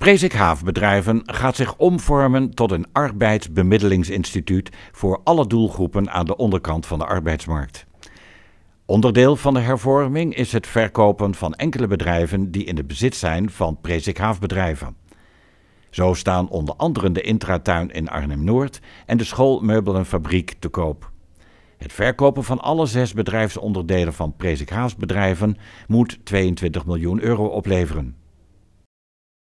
Prezik Haafbedrijven gaat zich omvormen tot een arbeidsbemiddelingsinstituut voor alle doelgroepen aan de onderkant van de arbeidsmarkt. Onderdeel van de hervorming is het verkopen van enkele bedrijven die in het bezit zijn van Prezik Haafbedrijven. Zo staan onder andere de Intratuin in Arnhem-Noord en de schoolmeubelenfabriek te koop. Het verkopen van alle zes bedrijfsonderdelen van Prezik Haafbedrijven moet 22 miljoen euro opleveren.